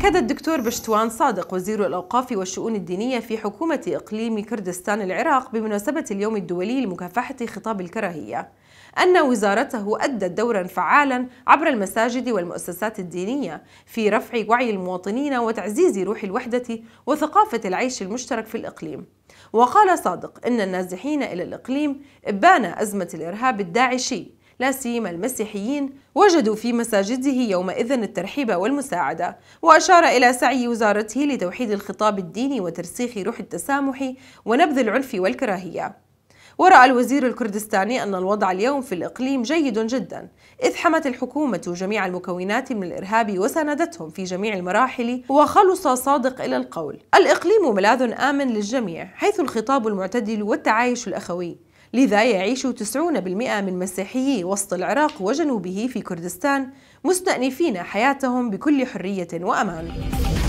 أكد الدكتور بشتوان صادق وزير الأوقاف والشؤون الدينية في حكومة إقليم كردستان العراق بمناسبة اليوم الدولي لمكافحة خطاب الكراهية أن وزارته أدت دورا فعالا عبر المساجد والمؤسسات الدينية في رفع وعي المواطنين وتعزيز روح الوحدة وثقافة العيش المشترك في الإقليم وقال صادق إن النازحين إلى الإقليم إبان أزمة الإرهاب الداعشي لا سيما المسيحيين وجدوا في مساجده يومئذ الترحيب والمساعدة وأشار إلى سعي وزارته لتوحيد الخطاب الديني وترسيخ روح التسامح ونبذ العنف والكراهية ورأى الوزير الكردستاني أن الوضع اليوم في الإقليم جيد جدا إذ حمت الحكومة جميع المكونات من الإرهاب وساندتهم في جميع المراحل وخلص صادق إلى القول الإقليم ملاذ آمن للجميع حيث الخطاب المعتدل والتعايش الأخوي لذا يعيش 90% من مسيحيي وسط العراق وجنوبه في كردستان مستأنفين حياتهم بكل حرية وأمان